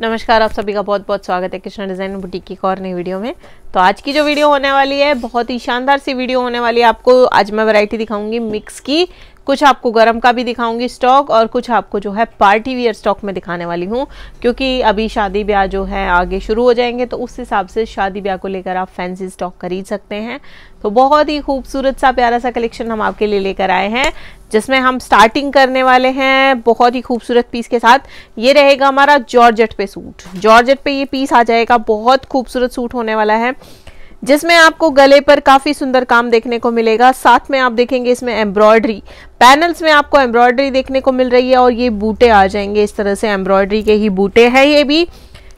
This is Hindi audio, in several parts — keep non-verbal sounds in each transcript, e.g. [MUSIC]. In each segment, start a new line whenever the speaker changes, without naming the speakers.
नमस्कार आप सभी का बहुत बहुत स्वागत है कृष्णा डिज़ाइन बुटीक की और नई वीडियो में तो आज की जो वीडियो होने वाली है बहुत ही शानदार सी वीडियो होने वाली है आपको आज मैं वैरायटी दिखाऊंगी मिक्स की कुछ आपको गर्म का भी दिखाऊंगी स्टॉक और कुछ आपको जो है पार्टी वियर स्टॉक में दिखाने वाली हूँ क्योंकि अभी शादी ब्याह जो है आगे शुरू हो जाएंगे तो उस हिसाब से शादी ब्याह को लेकर आप फैंसी स्टॉक खरीद सकते हैं तो बहुत ही खूबसूरत सा प्यारा सा कलेक्शन हम आपके लिए लेकर आए हैं जिसमें हम स्टार्टिंग करने वाले हैं बहुत ही खूबसूरत पीस के साथ ये रहेगा हमारा जॉर्जेट पे सूट जॉर्जेट पे ये पीस आ जाएगा बहुत खूबसूरत सूट होने वाला है जिसमें आपको गले पर काफी सुंदर काम देखने को मिलेगा साथ में आप देखेंगे इसमें एम्ब्रॉयडरी पैनल्स में आपको एम्ब्रॉयडरी देखने को मिल रही है और ये बूटे आ जाएंगे इस तरह से एम्ब्रॉयडरी के ही बूटे हैं ये भी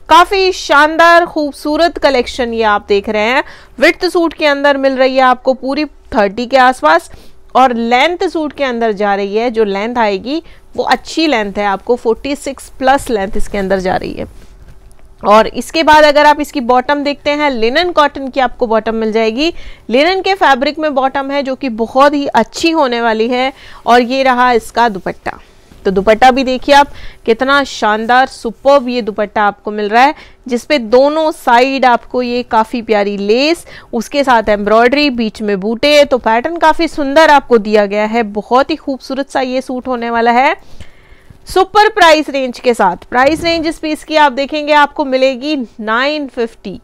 काफी शानदार खूबसूरत कलेक्शन ये आप देख रहे हैं विथ सूट के अंदर मिल रही है आपको पूरी थर्टी के आसपास और लेंथ सूट के अंदर जा रही है जो लेंथ आएगी वो अच्छी लेंथ है आपको 46 प्लस लेंथ इसके अंदर जा रही है और इसके बाद अगर आप इसकी बॉटम देखते हैं लिनन कॉटन की आपको बॉटम मिल जाएगी लिनन के फैब्रिक में बॉटम है जो कि बहुत ही अच्छी होने वाली है और ये रहा इसका दुपट्टा तो दुपट्टा भी देखिए आप कितना शानदार सुपर ये दुपट्टा आपको मिल रहा है जिसपे दोनों साइड आपको ये काफ़ी प्यारी लेस उसके साथ एम्ब्रॉयडरी बीच में बूटे तो पैटर्न काफ़ी सुंदर आपको दिया गया है बहुत ही खूबसूरत सा ये सूट होने वाला है सुपर प्राइस रेंज के साथ प्राइस रेंज इस पीस की आप देखेंगे आपको मिलेगी 950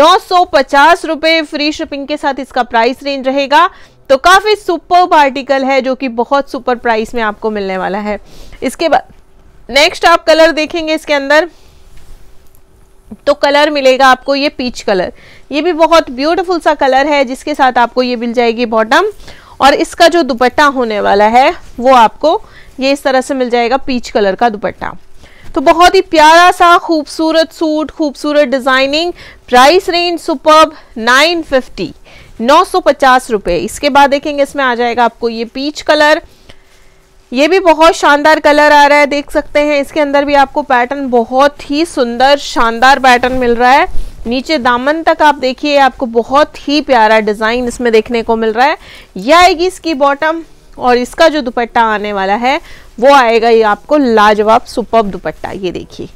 950 रुपए फ्री शिपिंग के साथ इसका प्राइस रेंज रहेगा तो काफी सुपर आर्टिकल है जो कि बहुत सुपर प्राइस में आपको मिलने वाला है इसके बाद नेक्स्ट आप कलर देखेंगे इसके अंदर तो कलर मिलेगा आपको ये पीच कलर ये भी बहुत ब्यूटिफुल सा कलर है जिसके साथ आपको ये मिल जाएगी बॉटम और इसका जो दुपट्टा होने वाला है वो आपको ये इस तरह से मिल जाएगा पीच कलर का दुपट्टा तो बहुत ही प्यारा सा खूबसूरत सूट खूबसूरत डिजाइनिंग प्राइस रेंज सुपर 950 950 रुपए इसके बाद देखेंगे इसमें आ जाएगा आपको ये पीच कलर ये भी बहुत शानदार कलर आ रहा है देख सकते हैं इसके अंदर भी आपको पैटर्न बहुत ही सुंदर शानदार पैटर्न मिल रहा है नीचे दामन तक आप देखिए आपको बहुत ही प्यारा डिजाइन इसमें देखने को मिल रहा है यह आएगी इसकी बॉटम और इसका जो दुपट्टा आने वाला है वो आएगा ये आपको लाजवाब सुपर दुपट्टा ये देखिए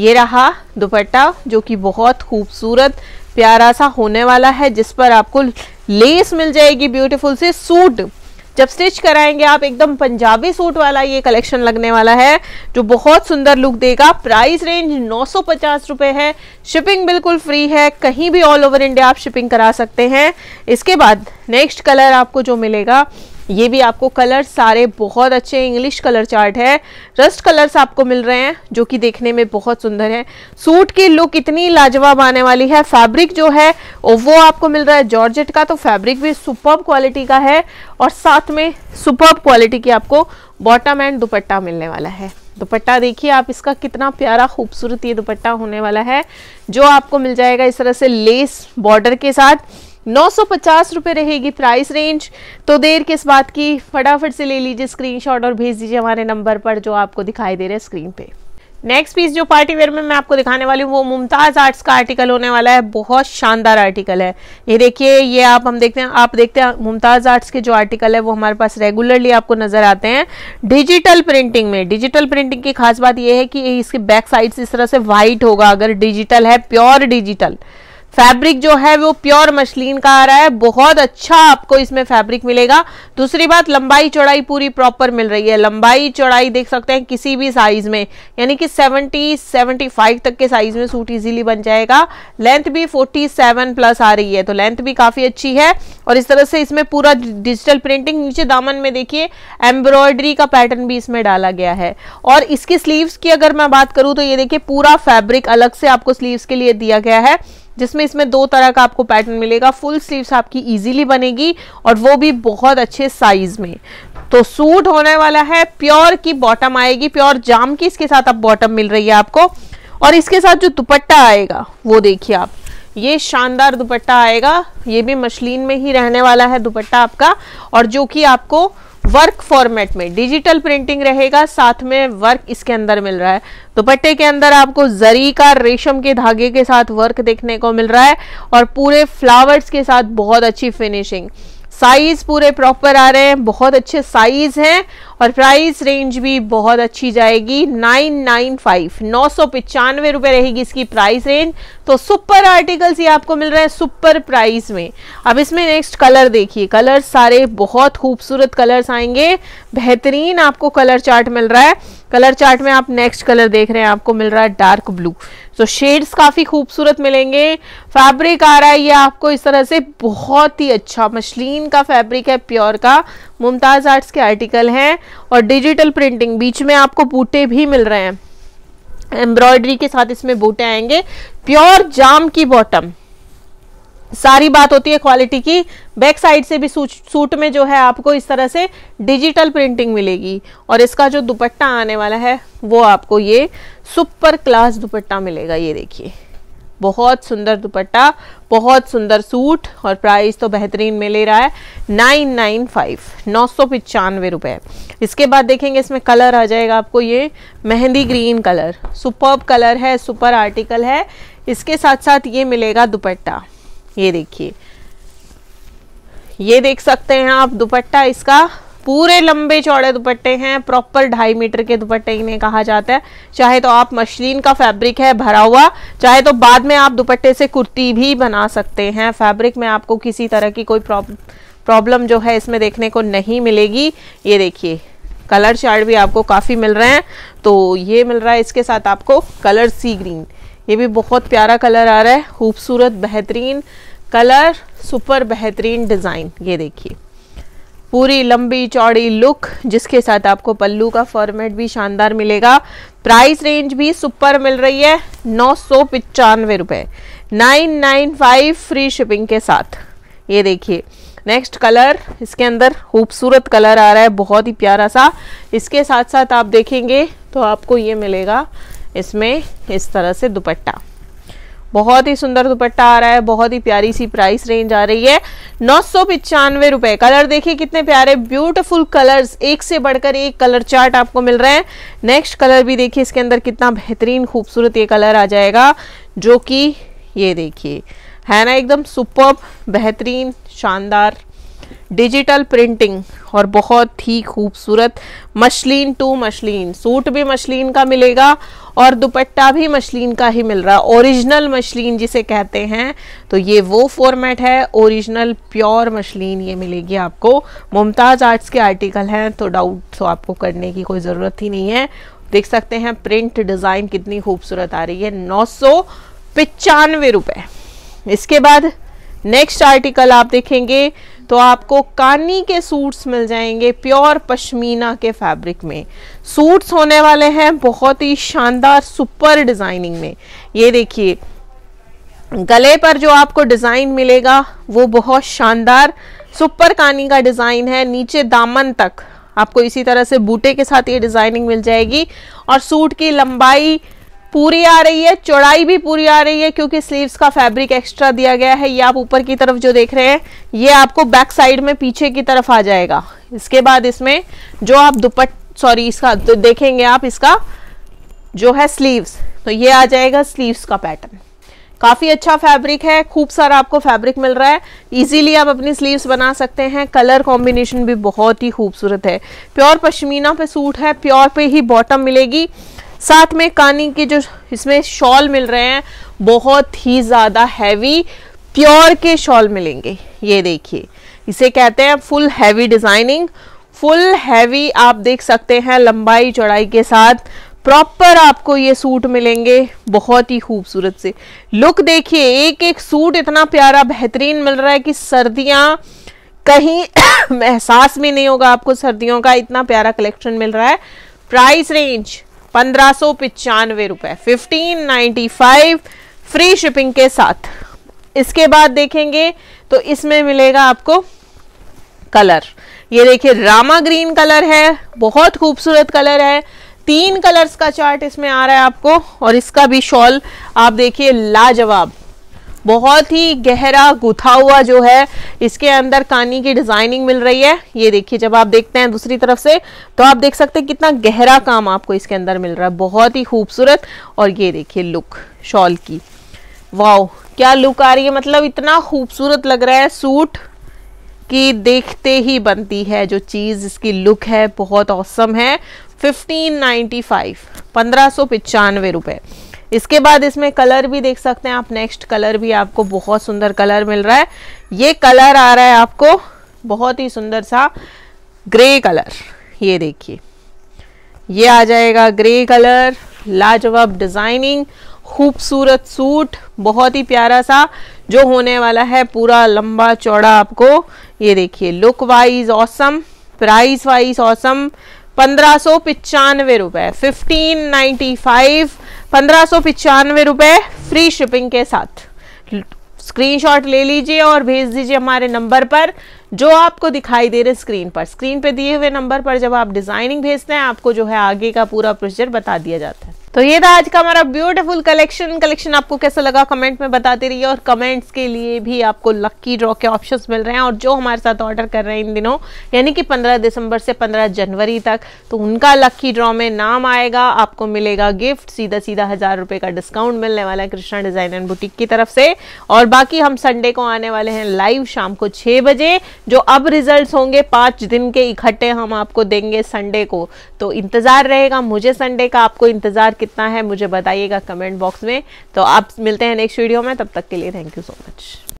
ये रहा दुपट्टा जो कि बहुत खूबसूरत प्यारा सा होने वाला है जिस पर आपको लेस मिल जाएगी ब्यूटीफुल से सूट जब स्टिच कराएंगे आप एकदम पंजाबी सूट वाला ये कलेक्शन लगने वाला है जो बहुत सुंदर लुक देगा प्राइस रेंज नौ सौ है शिपिंग बिल्कुल फ्री है कहीं भी ऑल ओवर इंडिया आप शिपिंग करा सकते हैं इसके बाद नेक्स्ट कलर आपको जो मिलेगा ये भी आपको कलर सारे बहुत अच्छे इंग्लिश कलर चार्ट है रस्ट कलर्स आपको मिल रहे हैं जो कि देखने में बहुत सुंदर है सूट की लुक इतनी लाजवाब आने वाली है फैब्रिक जो है वो आपको मिल रहा है जॉर्जेट का तो फैब्रिक भी सुपर क्वालिटी का है और साथ में सुपर क्वालिटी की आपको बॉटम एंड दुपट्टा मिलने वाला है दुपट्टा देखिए आप इसका कितना प्यारा खूबसूरत ये दुपट्टा होने वाला है जो आपको मिल जाएगा इस तरह से लेस बॉर्डर के साथ 950 रुपए रहेगी प्राइस रेंज तो देर किस बात की फटाफट से ले लीजिए स्क्रीनशॉट और भेज दीजिए हमारे नंबर पर जो आपको दिखाई दे रहा है स्क्रीन पे नेक्स्ट पीस जो पार्टी वेयर में मैं आपको दिखाने वाली हूँ वो मुमताज़ आर्ट्स का आर्टिकल होने वाला है बहुत शानदार आर्टिकल है ये देखिए ये आप हम देखते हैं आप देखते हैं मुमताज़ आर्ट्स के जो आर्टिकल है वो हमारे पास रेगुलरली आपको नज़र आते हैं डिजिटल प्रिंटिंग में डिजिटल प्रिंटिंग की खास बात यह है कि इसके बैक साइड इस तरह से वाइट होगा अगर डिजिटल है प्योर डिजिटल फैब्रिक जो है वो प्योर मशलीन का आ रहा है बहुत अच्छा आपको इसमें फैब्रिक मिलेगा दूसरी बात लंबाई चौड़ाई पूरी प्रॉपर मिल रही है लंबाई चौड़ाई देख सकते हैं किसी भी साइज में यानी कि 70 75 तक के साइज में सूट इजीली बन जाएगा लेंथ भी 47 प्लस आ रही है तो लेंथ भी काफी अच्छी है और इस तरह से इसमें पूरा डिजिटल प्रिंटिंग नीचे दामन में देखिए एम्ब्रॉयडरी का पैटर्न भी इसमें डाला गया है और इसकी स्लीव्स की अगर मैं बात करूँ तो ये देखिए पूरा फैब्रिक अलग से आपको स्लीव्स के लिए दिया गया है जिसमें इसमें दो तरह का आपको पैटर्न मिलेगा फुल स्लीव्स आपकी इजीली बनेगी और वो भी बहुत अच्छे साइज में तो सूट होने वाला है प्योर की बॉटम आएगी प्योर जाम की इसके साथ अब बॉटम मिल रही है आपको और इसके साथ जो दुपट्टा आएगा वो देखिए आप ये शानदार दुपट्टा आएगा ये भी मशलिन में ही रहने वाला है दुपट्टा आपका और जो कि आपको वर्क फॉर्मेट में डिजिटल प्रिंटिंग रहेगा साथ में वर्क इसके अंदर मिल रहा है दुपट्टे के अंदर आपको जरी का रेशम के धागे के साथ वर्क देखने को मिल रहा है और पूरे फ्लावर्स के साथ बहुत अच्छी फिनिशिंग साइज पूरे प्रॉपर आ रहे हैं बहुत अच्छे साइज हैं और प्राइस रेंज भी बहुत अच्छी जाएगी नाइन नाइन फाइव नौ सौ पिचानवे रुपए रहेगी इसकी प्राइस रेंज तो सुपर आर्टिकल्स ये आपको मिल रहे हैं सुपर प्राइस में अब इसमें नेक्स्ट कलर देखिए कलर सारे बहुत खूबसूरत कलर्स आएंगे बेहतरीन आपको कलर चार्ट मिल रहा है कलर चार्ट में आप नेक्स्ट कलर देख रहे हैं आपको मिल रहा है डार्क ब्लू सो शेड्स काफ़ी खूबसूरत मिलेंगे फैब्रिक आ रहा है ये आपको इस तरह से बहुत ही अच्छा मशलिन का फैब्रिक है प्योर का मुमताज़ आर्ट्स के आर्टिकल हैं और डिजिटल प्रिंटिंग बीच में आपको बूटे भी मिल रहे हैं एम्ब्रॉयडरी के साथ इसमें बूटे आएंगे प्योर जाम की बॉटम सारी बात होती है क्वालिटी की बैक साइड से भी सूट में जो है आपको इस तरह से डिजिटल प्रिंटिंग मिलेगी और इसका जो दुपट्टा आने वाला है वो आपको ये सुपर क्लास दुपट्टा मिलेगा ये देखिए बहुत सुंदर दुपट्टा बहुत सुंदर सूट और प्राइस तो बेहतरीन में ले रहा है नाइन नाइन फाइव नौ सौ पचानवे रुपये इसके बाद देखेंगे इसमें कलर आ जाएगा आपको ये mehndi green colour super colour है सुपर आर्टिकल है इसके साथ साथ ये मिलेगा दुपट्टा ये देखिए ये देख सकते हैं आप दुपट्टा इसका पूरे लंबे चौड़े दुपट्टे हैं प्रॉपर ढाई मीटर के दुपट्टे इन्हें कहा जाता है चाहे तो आप मशीन का फैब्रिक है भरा हुआ चाहे तो बाद में आप दुपट्टे से कुर्ती भी बना सकते हैं फैब्रिक में आपको किसी तरह की कोई प्रॉब्लम जो है इसमें देखने को नहीं मिलेगी ये देखिए कलर चार्ट भी आपको काफ़ी मिल रहे हैं तो ये मिल रहा है इसके साथ आपको कलर सी ग्रीन ये भी बहुत प्यारा कलर आ रहा है खूबसूरत बेहतरीन कलर सुपर बेहतरीन डिज़ाइन ये देखिए पूरी लंबी चौड़ी लुक जिसके साथ आपको पल्लू का फॉर्मेट भी शानदार मिलेगा प्राइस रेंज भी सुपर मिल रही है नौ सौ पचानवे रुपये nine nine five free shipping के साथ ये देखिए नेक्स्ट कलर इसके अंदर खूबसूरत कलर आ रहा है बहुत ही प्यारा सा इसके साथ साथ आप देखेंगे तो आपको ये मिलेगा इसमें इस तरह से दुपट्टा बहुत ही सुंदर दुपट्टा आ रहा है बहुत ही प्यारी सी प्राइस रेंज आ रही है नौ सौ पिचानवे रुपए कलर देखिए कितने प्यारे ब्यूटीफुल कलर्स एक से बढ़कर एक कलर चार्ट आपको मिल रहे हैं नेक्स्ट कलर भी देखिए इसके अंदर कितना बेहतरीन खूबसूरत ये कलर आ जाएगा जो कि ये देखिए है ना एकदम सुपर बेहतरीन शानदार डिजिटल प्रिंटिंग और बहुत ही खूबसूरत मशलिन टू मशलिन सूट भी मशलिन का मिलेगा और दुपट्टा भी मशलिन का ही मिल रहा है ओरिजिनल मशलिन जिसे कहते हैं तो ये वो फॉर्मेट है ओरिजिनल प्योर मशलिन ये मिलेगी आपको मुमताज़ आर्ट्स के आर्टिकल हैं तो डाउट तो आपको करने की कोई ज़रूरत ही नहीं है देख सकते हैं प्रिंट डिज़ाइन कितनी खूबसूरत आ रही है नौ सौ पचानवे रुपये इसके बाद नेक्स्ट आर्टिकल आप देखेंगे तो आपको कानी के सूट्स मिल जाएंगे प्योर पश्मीना के फैब्रिक में सूट्स होने वाले हैं बहुत ही शानदार सुपर डिज़ाइनिंग में ये देखिए गले पर जो आपको डिज़ाइन मिलेगा वो बहुत शानदार सुपर कानी का डिज़ाइन है नीचे दामन तक आपको इसी तरह से बूटे के साथ ये डिज़ाइनिंग मिल जाएगी और सूट की लंबाई पूरी आ रही है चौड़ाई भी पूरी आ रही है क्योंकि स्लीव्स का फैब्रिक एक्स्ट्रा दिया गया है ये आप ऊपर की तरफ जो देख रहे हैं ये आपको बैक साइड में पीछे की तरफ आ जाएगा इसके बाद इसमें जो आप दुपट सॉरी इसका तो देखेंगे आप इसका जो है स्लीव्स तो ये आ जाएगा स्लीव्स का पैटर्न काफ़ी अच्छा फैब्रिक है खूब सारा आपको फैब्रिक मिल रहा है इजीली आप अपनी स्लीव्स बना सकते हैं कलर कॉम्बिनेशन भी बहुत ही खूबसूरत है प्योर पश्मीना पे सूट है प्योर पे ही बॉटम मिलेगी साथ में कानी के जो इसमें शॉल मिल रहे हैं बहुत ही ज़्यादा हैवी प्योर के शॉल मिलेंगे ये देखिए इसे कहते हैं full heavy designing full heavy आप देख सकते हैं लंबाई चौड़ाई के साथ प्रॉपर आपको ये सूट मिलेंगे बहुत ही खूबसूरत से लुक देखिए एक एक सूट इतना प्यारा बेहतरीन मिल रहा है कि सर्दियाँ कहीं एहसास [COUGHS] भी नहीं होगा आपको सर्दियों का इतना प्यारा कलेक्शन मिल रहा है प्राइस रेंज पंद्रह सौ पिचानवे रुपए फिफ्टीन फाइव फ्री शिपिंग के साथ इसके बाद देखेंगे तो इसमें मिलेगा आपको कलर ये देखिए रामा ग्रीन कलर है बहुत खूबसूरत कलर है तीन कलर्स का चार्ट इसमें आ रहा है आपको और इसका भी शॉल आप देखिए लाजवाब बहुत ही गहरा गुथा हुआ जो है इसके अंदर कानी की डिजाइनिंग मिल रही है ये देखिए जब आप देखते हैं दूसरी तरफ से तो आप देख सकते हैं कितना गहरा काम आपको इसके अंदर मिल रहा है बहुत ही खूबसूरत और ये देखिए लुक शॉल की वाओ क्या लुक आ रही है मतलब इतना खूबसूरत लग रहा है सूट कि देखते ही बनती है जो चीज़ इसकी लुक है बहुत औसम है फिफ्टीन नाइन्टी फाइव पंद्रह सौ पचानवे रुपये इसके बाद इसमें कलर भी देख सकते हैं आप नेक्स्ट कलर भी आपको बहुत सुंदर कलर मिल रहा है ये कलर आ रहा है आपको बहुत ही सुंदर सा ग्रे कलर ये देखिए ये आ जाएगा ग्रे कलर लाजवाब डिजाइनिंग खूबसूरत सूट बहुत ही प्यारा सा जो होने वाला है पूरा लंबा चौड़ा आपको ये देखिए look wise awesome price wise awesome पंद्रह सौ पिचानवे रुपये फिफ्टीन नाइन्टी फाइव पंद्रह सौ रुपये फ्री शिपिंग के साथ स्क्रीनशॉट ले लीजिए और भेज दीजिए हमारे नंबर पर जो आपको दिखाई दे रहे स्क्रीन पर स्क्रीन पे दिए हुए नंबर पर जब आप डिज़ाइनिंग भेजते हैं आपको जो है आगे का पूरा प्रोसीजर बता दिया जाता है तो ये था आज का हमारा ब्यूटीफुल कलेक्शन कलेक्शन आपको कैसा लगा कमेंट में बताते रहिए और कमेंट्स के लिए भी आपको लक्की ड्रॉ के ऑप्शंस मिल रहे हैं और जो हमारे साथ ऑर्डर कर रहे हैं इन दिनों यानी कि 15 दिसंबर से 15 जनवरी तक तो उनका लक्की ड्रॉ में नाम आएगा आपको मिलेगा गिफ्ट सीधा सीधा हज़ार रुपये का डिस्काउंट मिलने वाला है कृष्णा डिज़ाइन एंड बुटीक की तरफ से और बाकी हम संडे को आने वाले हैं लाइव शाम को छः बजे जो अब रिजल्ट होंगे पाँच दिन के इकट्ठे हम आपको देंगे संडे को तो इंतज़ार रहेगा मुझे संडे का आपको इंतज़ार कितना है मुझे बताइएगा कमेंट बॉक्स में तो आप मिलते हैं नेक्स्ट वीडियो में तब तक के लिए थैंक यू सो मच